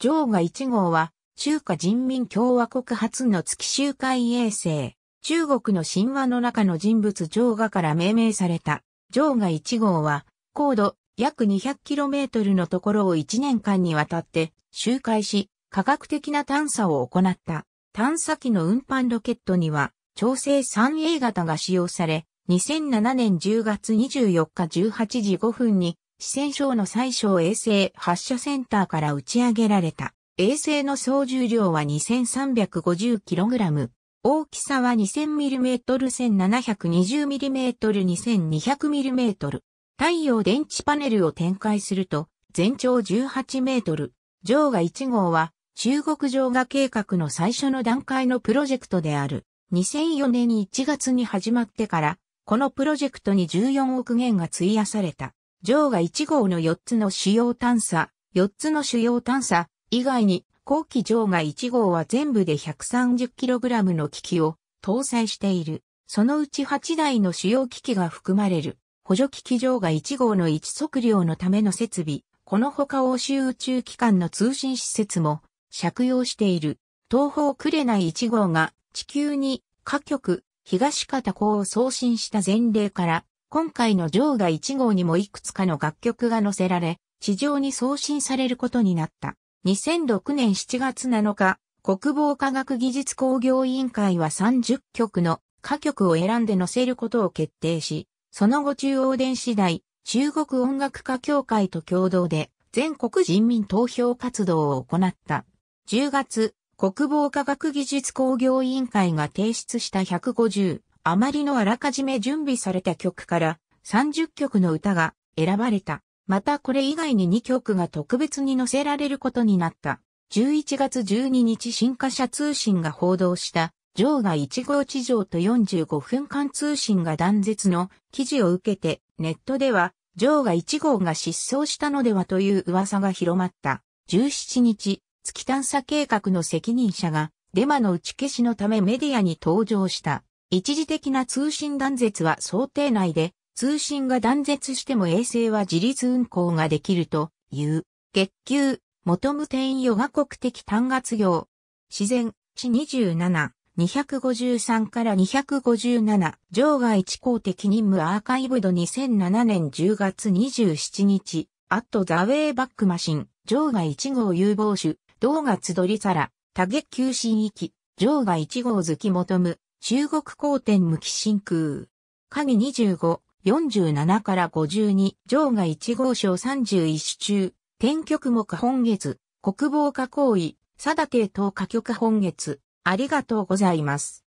ジョーガ1号は、中華人民共和国初の月周回衛星、中国の神話の中の人物ジョーガから命名された。ジョーガ1号は、高度約 200km のところを1年間にわたって周回し、科学的な探査を行った。探査機の運搬ロケットには、調整 3A 型が使用され、2007年10月24日18時5分に四川省の最小衛星発射センターから打ち上げられた。衛星の総重量は 2350kg。大きさは 2000mm1720mm2200mm。太陽電池パネルを展開すると、全長18メートル。上が1号は、中国上が計画の最初の段階のプロジェクトである。2004年1月に始まってから、このプロジェクトに14億元が費やされた。上下1号の4つの主要探査、4つの主要探査以外に後期上下1号は全部で 130kg の機器を搭載している。そのうち8台の主要機器が含まれる。補助機器上下1号の一測量のための設備、このほか欧州宇宙機関の通信施設も借用している。東方ナ1号が地球に各局東方向を送信した前例から今回のジョーガ1号にもいくつかの楽曲が載せられ、市場に送信されることになった。2006年7月7日、国防科学技術工業委員会は30曲の歌曲を選んで載せることを決定し、その後中央電子台、中国音楽家協会と共同で全国人民投票活動を行った。10月、国防科学技術工業委員会が提出した150あまりのあらかじめ準備された曲から30曲の歌が選ばれた。またこれ以外に2曲が特別に載せられることになった。11月12日新華社通信が報道した場外1号地上と45分間通信が断絶の記事を受けてネットでは場外1号が失踪したのではという噂が広まった。17日、月探査計画の責任者がデマの打ち消しのためメディアに登場した。一時的な通信断絶は想定内で、通信が断絶しても衛星は自立運行ができるという、月給、元無転ヨが国的単月業、自然、地27、253から257、場外地公的任務アーカイブド2007年10月27日、アットザウェイバックマシン、場外1号有望種、同月どり皿、多月球新域、場外1号月求む、中国皇天無期真空。鍵25、47から52、上下1号章31中、天局目本月、国防化行為、定定等下局本月、ありがとうございます。